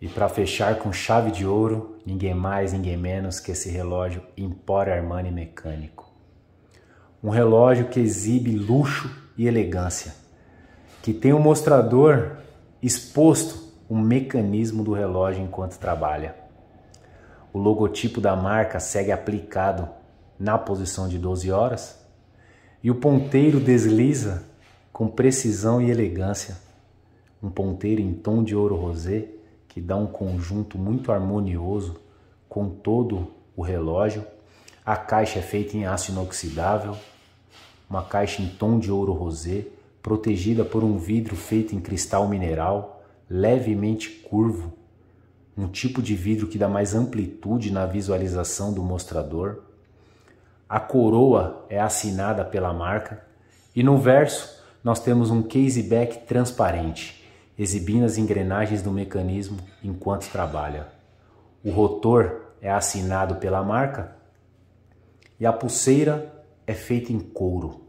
E para fechar com chave de ouro, ninguém mais, ninguém menos que esse relógio Empório Armani Mecânico. Um relógio que exibe luxo e elegância, que tem um mostrador exposto o um mecanismo do relógio enquanto trabalha. O logotipo da marca segue aplicado na posição de 12 horas e o ponteiro desliza com precisão e elegância. Um ponteiro em tom de ouro rosé que dá um conjunto muito harmonioso com todo o relógio. A caixa é feita em aço inoxidável, uma caixa em tom de ouro rosé, protegida por um vidro feito em cristal mineral, levemente curvo, um tipo de vidro que dá mais amplitude na visualização do mostrador. A coroa é assinada pela marca e no verso nós temos um case back transparente exibindo as engrenagens do mecanismo enquanto trabalha. O rotor é assinado pela marca e a pulseira é feita em couro,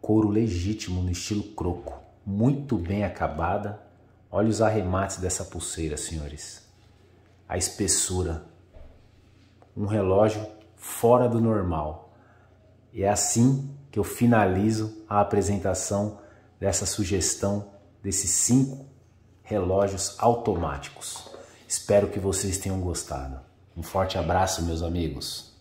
couro legítimo no estilo croco, muito bem acabada. Olha os arremates dessa pulseira, senhores. A espessura. Um relógio fora do normal. E é assim que eu finalizo a apresentação dessa sugestão desses cinco relógios automáticos. Espero que vocês tenham gostado. Um forte abraço, meus amigos.